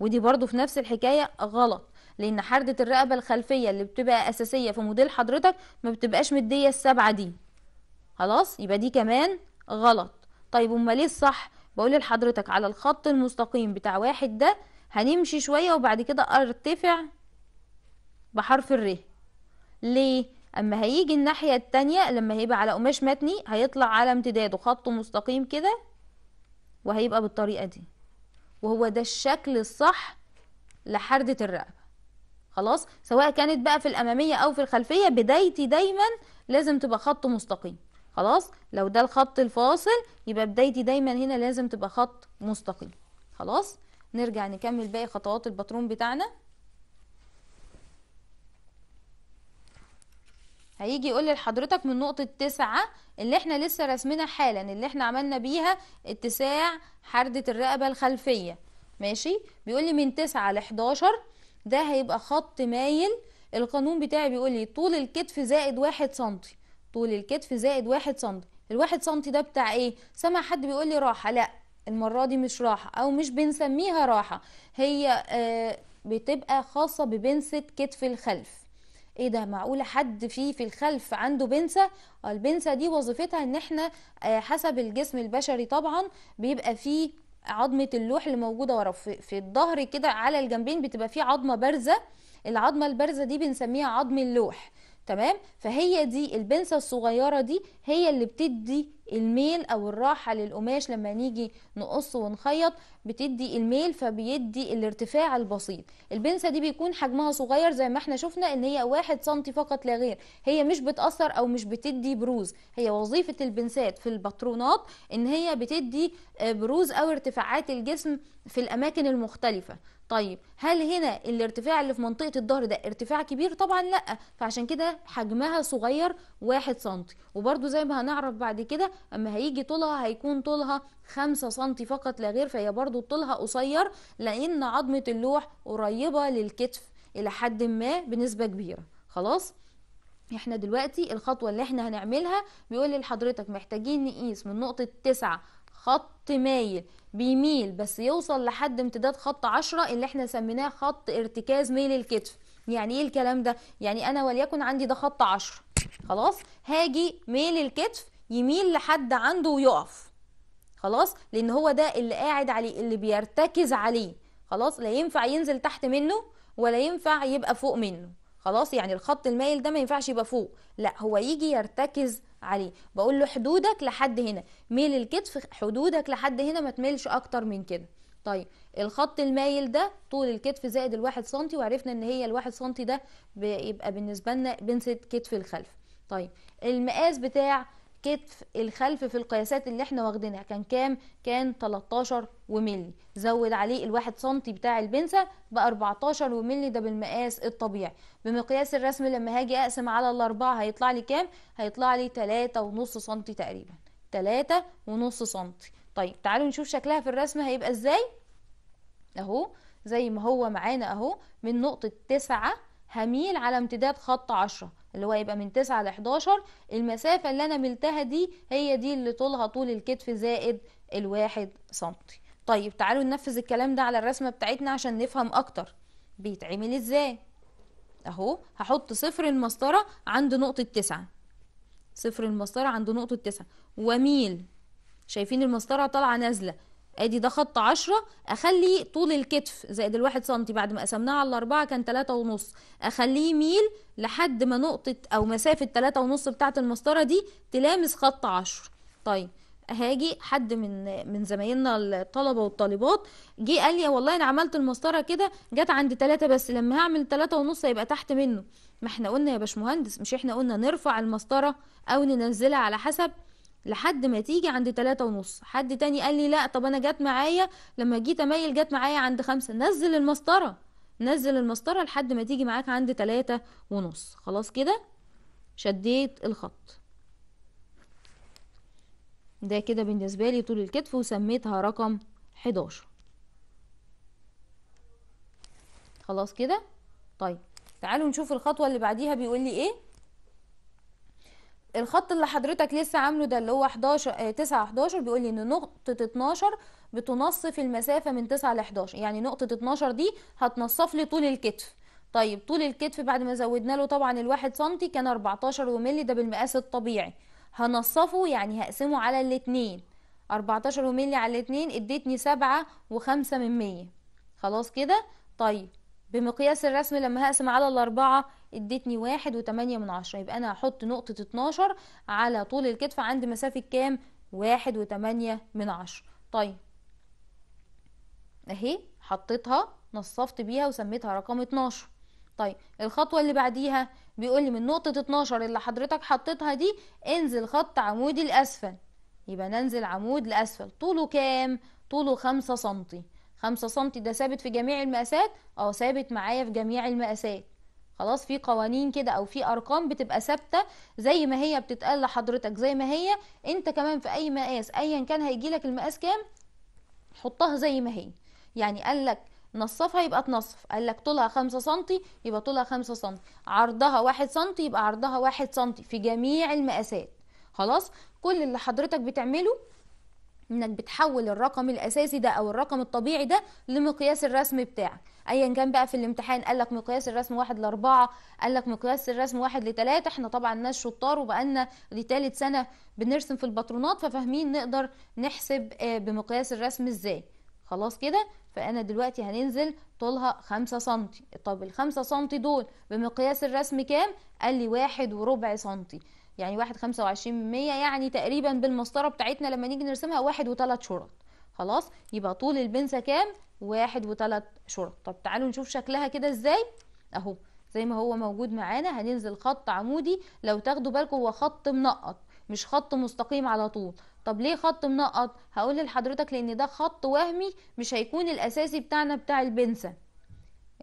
ودي برضو في نفس الحكاية غلط لان حردة الرقبة الخلفية اللي بتبقى اساسية في موديل حضرتك ما بتبقاش مدية السبعة دي خلاص يبقى دي كمان غلط طيب امال ايه الصح بقول لحضرتك على الخط المستقيم بتاع واحد ده هنمشي شوية وبعد كده ارتفع بحرف الر ليه اما هيجي الناحية التانية لما هيبقى على قماش متني هيطلع على امتداده خط مستقيم كده وهيبقى بالطريقة دي وهو ده الشكل الصح لحردة الرقبة خلاص سواء كانت بقى في الامامية او في الخلفية بدايتي دايما لازم تبقى خط مستقيم خلاص لو ده الخط الفاصل يبقى بدايتي دايما هنا لازم تبقى خط مستقيم خلاص نرجع نكمل باقي خطوات الباترون بتاعنا هيجي يقول لحضرتك من نقطة تسعة اللي احنا لسه رسمنا حالا اللي احنا عملنا بيها اتساع حردة الرقبة الخلفية ماشي بيقول لي من تسعة لحداشر ده هيبقى خط مايل القانون بتاعي بيقول لي طول الكتف زائد واحد سنتي طول الكتف زائد واحد سنتي الواحد سنتي ده بتاع ايه سمع حد بيقول لي راحة لا المرة دي مش راحة أو مش بنسميها راحة هي آه، بتبقى خاصة ببنسة كتف الخلف ايه ده معقوله حد فيه في الخلف عنده بنسه البنسه دي وظيفتها ان احنا آه، حسب الجسم البشري طبعا بيبقى فيه عظمه اللوح اللي موجوده ورا في الظهر كده على الجنبين بتبقى فيه عظمه بارزه العظمه البارزه دي بنسميها عظم اللوح تمام فهي دي البنسة الصغيرة دي هي اللي بتدي الميل او الراحة للقماش لما نيجي نقص ونخيط بتدي الميل فبيدي الارتفاع البسيط البنسة دي بيكون حجمها صغير زي ما احنا شفنا ان هي واحد سم فقط لا غير هي مش بتأثر او مش بتدي بروز هي وظيفة البنسات في الباترونات ان هي بتدي آه، بروز او ارتفاعات الجسم في الاماكن المختلفة طيب هل هنا الارتفاع اللي في منطقه الظهر ده ارتفاع كبير طبعا لا فعشان كده حجمها صغير واحد سم وبرده زي ما هنعرف بعد كده اما هيجي طولها هيكون طولها خمسة سم فقط لا غير فهي برده طولها قصير لان عظمه اللوح قريبه للكتف الى حد ما بنسبه كبيره خلاص احنا دلوقتي الخطوة اللي احنا هنعملها بيقول لحضرتك محتاجين نقيس من نقطة تسعة خط مايل بيميل بس يوصل لحد امتداد خط عشرة اللي احنا سميناه خط ارتكاز ميل الكتف يعني ايه الكلام ده يعني انا وليكن عندي ده خط عشرة خلاص هاجي ميل الكتف يميل لحد عنده ويقف خلاص لان هو ده اللي قاعد عليه اللي بيرتكز عليه خلاص لا ينفع ينزل تحت منه ولا ينفع يبقى فوق منه خلاص يعني الخط المايل ده ما ينفعش يبقى فوق لا هو يجي يرتكز عليه بقول له حدودك لحد هنا ميل الكتف حدودك لحد هنا ما تميلش اكتر من كده طيب الخط المايل ده طول الكتف زائد الواحد سنتي وعرفنا ان هي الواحد سنتي ده بيبقى بالنسبه لنا بنسة كتف الخلف طيب المقاس بتاع كتف الخلف في القياسات اللي احنا واخدينها كان كام كان 13 وملي زود عليه الواحد سنتي بتاع البنسة بقى 14 وملي ده بالمقاس الطبيعي بمقياس الرسم لما هاجي اقسم على الاربعة هيطلع لي كام هيطلع لي 3 ونص سنتي تقريبا 3 ونص سنتي طيب تعالوا نشوف شكلها في الرسم هيبقى ازاي اهو زي ما هو معانا اهو من نقطة تسعة هميل على امتداد خط 10 اللي هو يبقى من 9 ل 11 المسافة اللي أنا ملتها دي هي دي اللي طولها طول الكتف زائد الواحد سنتي طيب تعالوا ننفذ الكلام ده على الرسمة بتاعتنا عشان نفهم أكتر بيتعمل إزاي أهو هحط صفر المسطرة عند نقطة 9 صفر المسطرة عند نقطة 9 وميل شايفين المسطرة طالعة نازلة ادي ده خط 10 اخلي طول الكتف زائد الواحد سنتي بعد ما قسمناها على الاربعة كان تلاتة ونص اخليه ميل لحد ما نقطة او مسافة تلاتة ونص بتاعة المسطرة دي تلامس خط 10 طيب هاجي حد من من زمايلنا الطلبه والطالبات جه قال لي والله انا عملت المسطره كده جت عند تلاتة بس لما هعمل تلاتة ونص هيبقى تحت منه ما احنا قلنا يا باشمهندس مش احنا قلنا نرفع المسطره او ننزلها على حسب لحد ما تيجي عند تلاتة ونص حد تاني قال لي لا طب انا جت معايا لما جيت اميل جت معايا عند خمسة نزل المسطرة نزل المسطرة لحد ما تيجي معاك عند تلاتة ونص خلاص كده شديت الخط ده كده بالنسبة لي طول الكتف وسميتها رقم 11 خلاص كده طيب تعالوا نشوف الخطوة اللي بعديها بيقول لي ايه الخط اللي حضرتك لسه عامله ده اللي هو 11 9 11 بيقول لي ان نقطه 12 بتنصف المسافه من 9 ل 11 يعني نقطه 12 دي هتنصف لي طول الكتف طيب طول الكتف بعد ما زودنا له طبعا الواحد سنتي كان 14 وملي ده بالمقاس الطبيعي هنصفه يعني هقسمه على الاثنين 14 وملي على الاثنين اديتني 7 و5 من 100 خلاص كده طيب بمقياس الرسم لما هقسم على الأربعة ادتني واحد وتمانية من عشرة يبقى انا هحط نقطة اتناشر على طول الكتف عند مسافة كام واحد وتمانية من عشرة طيب اهي حطيتها نصفت بيها وسميتها رقم اتناشر طيب الخطوة اللي بعديها بيقول لي من نقطة اتناشر اللي حضرتك حطيتها دي انزل خط عمودي الاسفل يبقى ننزل عمود لأسفل طوله كام؟ طوله خمسة سنتي خمسة سنتي ده ثابت في جميع المقاسات؟ اه ثابت معايا في جميع المقاسات خلاص في قوانين كده او في ارقام بتبقى ثابته زي ما هي بتتقال لحضرتك زي ما هي انت كمان في اي مقاس ايا كان هيجي لك المقاس كام حطها زي ما هي يعني قال لك نصفها يبقى تنصف قال لك طولها 5 سم يبقى طولها 5 سم عرضها 1 سم يبقى عرضها 1 سم في جميع المقاسات خلاص كل اللي حضرتك بتعمله انك بتحول الرقم الاساسي ده او الرقم الطبيعي ده لمقياس الرسم بتاعك ايا كان بقى في الامتحان قال لك مقياس الرسم واحد لاربعه قال لك مقياس الرسم واحد لتلاته احنا طبعا ناس شطار وبقالنا دي ثالث سنه بنرسم في الباترونات ففاهمين نقدر نحسب آه، بمقياس الرسم ازاي خلاص كده فانا دلوقتي هننزل طولها 5 سنتي طب ال 5 دول بمقياس الرسم كام قال لي واحد وربع سنتي يعني واحد خمسة وعشرين مية يعني تقريبا بالمسطرة بتاعتنا لما نيجي نرسمها واحد وثلاث شرط خلاص يبقى طول البنزه كام واحد وتلات شرط طب تعالوا نشوف شكلها كده ازاي اهو زي ما هو موجود معانا هننزل خط عمودي لو تاخدوا بالكم هو خط منقط مش خط مستقيم على طول طب ليه خط منقط هقول لحضرتك لان ده خط وهمي مش هيكون الاساسي بتاعنا بتاع البنسة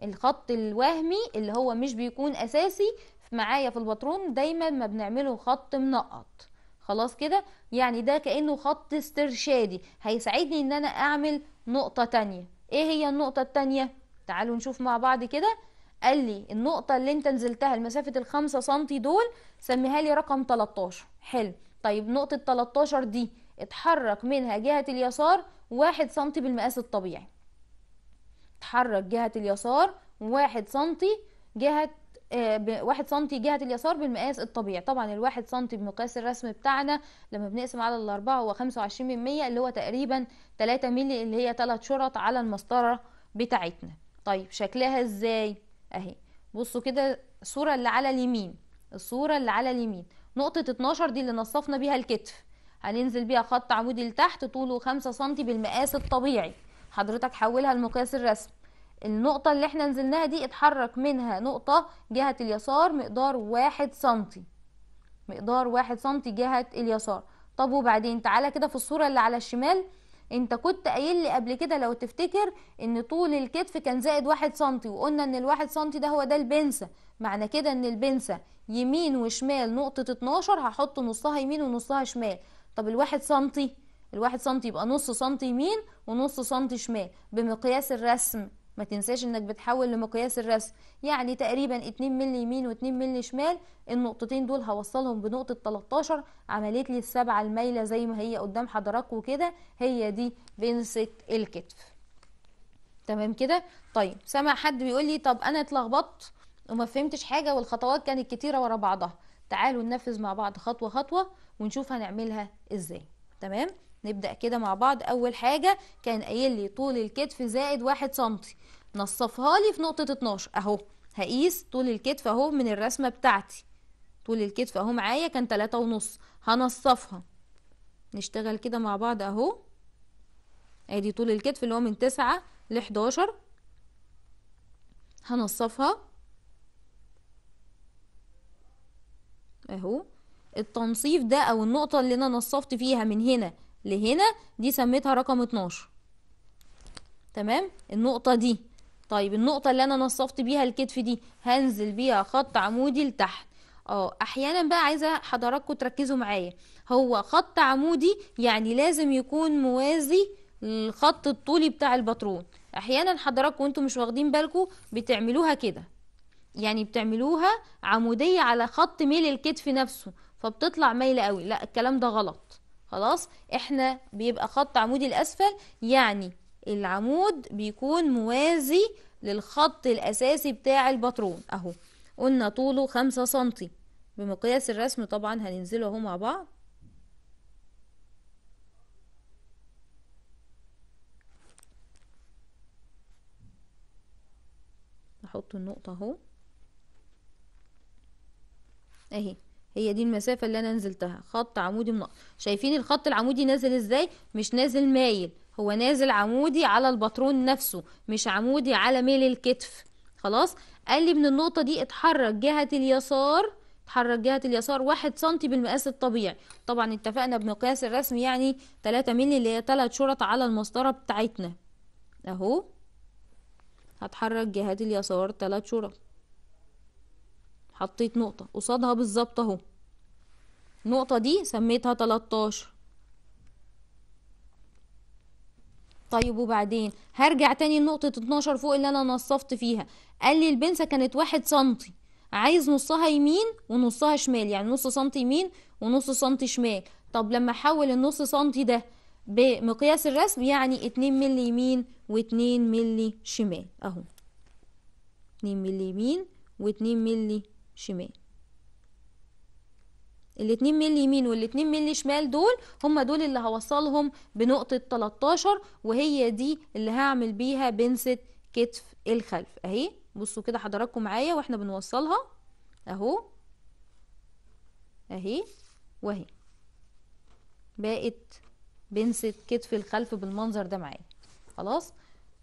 الخط الوهمي اللي هو مش بيكون اساسي معايا في الباترون دايما ما بنعمله خط منقط خلاص كده يعني ده كأنه خط استرشادي هيساعدني ان انا اعمل نقطة تانية ايه هي النقطة التانية تعالوا نشوف مع بعض كده قال لي النقطة اللي انت نزلتها لمسافة الخمسة سنتي دول سميها لي رقم 13 حلو طيب نقطة 13 دي اتحرك منها جهة اليسار واحد سنتي بالمقاس الطبيعي اتحرك جهة اليسار واحد سنتي جهة 1 آه، سم جهة اليسار بالمقاس الطبيعي طبعا 1 سم بمقاس الرسم بتاعنا لما بنقسم على الأربعة هو 25 من اللي هو تقريبا 3 مللي اللي هي 3 شرط على المسطرة بتاعتنا طيب شكلها ازاي اهي بصوا كده الصورة اللي على اليمين الصورة اللي على اليمين نقطة 12 دي اللي نصفنا بيها الكتف هننزل بيها خط عمودي لتحت طوله 5 سم بالمقاس الطبيعي حضرتك حولها لمقياس الرسم النقطة اللي احنا نزلناها دي اتحرك منها نقطة جهة اليسار مقدار واحد سنتي مقدار واحد سنتي جهة اليسار طب وبعدين تعالى كده في الصورة اللي على الشمال انت كنت قايل لي قبل كده لو تفتكر ان طول الكتف كان زائد واحد سنتي وقلنا ان الواحد سنتي ده هو ده البنسة معنى كده ان البنسة يمين وشمال نقطة 12 هحط نصها يمين ونصها شمال طب الواحد سنتي الواحد سنتي يبقى نص سنتي يمين ونص سنتي شمال بمقياس الرسم ما تنساش انك بتحول لمقياس الرسم يعني تقريبا 2 مللي يمين و2 مللي شمال النقطتين دول هوصلهم بنقطة 13 عملت لي السبعة المايلة زي ما هي قدام حضراتكم كده هي دي بنسة الكتف تمام كده طيب سمع حد بيقول لي طب انا اتلخبطت وما فهمتش حاجة والخطوات كانت كتيرة ورا بعضها تعالوا ننفذ مع بعض خطوة خطوة ونشوف هنعملها ازاي تمام نبدأ كده مع بعض أول حاجة كان قايل لي طول الكتف زائد واحد سنتي نصفها لي في نقطة 12 أهو هقيس طول الكتف أهو من الرسمة بتاعتي طول الكتف أهو معايا كان تلاتة ونص هنصفها نشتغل كده مع بعض أهو أدي طول الكتف اللي هو من تسعة لحداشر هنصفها أهو التنصيف ده أو النقطة اللي أنا نصفت فيها من هنا لهنا دي سميتها رقم 12 تمام النقطة دي طيب النقطة اللي انا نصفت بيها الكتف دي هنزل بيها خط عمودي لتحت اه احيانا بقى عايزة حضراتكم تركزوا معايا هو خط عمودي يعني لازم يكون موازي للخط الطولي بتاع الباترون احيانا حضراتكم وانتم مش واخدين بالكم بتعملوها كده يعني بتعملوها عمودية على خط ميل الكتف نفسه فبتطلع مايلة قوي لا الكلام ده غلط خلاص احنا بيبقى خط عمودي الاسفل يعني العمود بيكون موازي للخط الاساسي بتاع الباترون اهو قلنا طوله خمسة سنتي بمقياس الرسم طبعا هننزله اهو مع بعض نحط النقطة اهو اهي هي دي المسافه اللي انا نزلتها خط عمودي منقط شايفين الخط العمودي نازل ازاي مش نازل مايل هو نازل عمودي على الباترون نفسه مش عمودي على ميل الكتف خلاص قال لي من النقطه دي اتحرك جهه اليسار اتحرك جهه اليسار واحد سنتي بالمقاس الطبيعي طبعا اتفقنا بمقياس الرسم يعني 3 مللي اللي هي 3 شرط على المسطره بتاعتنا اهو هتحرك جهه اليسار 3 شرط حطيت نقطه قصادها بالظبط اهو النقطة دي سميتها 13 طيب وبعدين هرجع تاني لنقطة 12 فوق اللي انا نصفت فيها قال لي البنسة كانت واحد سنتي عايز نصها يمين ونصها شمال يعني نص سنتي يمين ونص سنتي شمال طب لما احول النص سنتي ده بمقياس الرسم يعني 2 مللي يمين و2 مللي شمال اهو 2 مللي يمين و2 مللي شمال الاتنين ملي يمين والاتنين ملي شمال دول هم دول اللي هوصلهم بنقطة 13 وهي دي اللي هعمل بيها بنسة كتف الخلف اهي بصوا كده حضراتكم معايا واحنا بنوصلها اهو اهي واهي بقت بنسة كتف الخلف بالمنظر ده معايا خلاص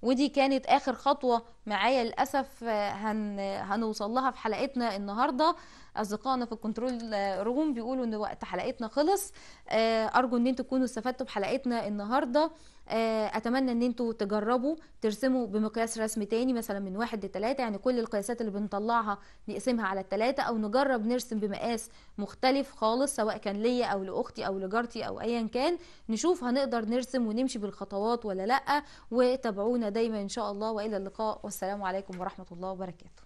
ودي كانت اخر خطوه معايا للاسف آه، هن هنوصل لها في حلقتنا النهارده اصدقائنا في الكنترول روم بيقولوا ان وقت حلقتنا خلص آه، ارجو ان انتوا تكونوا استفدتوا بحلقتنا النهارده آه، اتمنى ان انتوا تجربوا ترسموا بمقياس رسم تاني مثلا من واحد لتلاتة يعني كل القياسات اللي بنطلعها نقسمها على التلاتة او نجرب نرسم بمقاس مختلف خالص سواء كان ليا او لاختي او لجارتي او ايا كان نشوف هنقدر نرسم ونمشي بالخطوات ولا لا وتابعونا دايما ان شاء الله والى اللقاء والسلام عليكم ورحمه الله وبركاته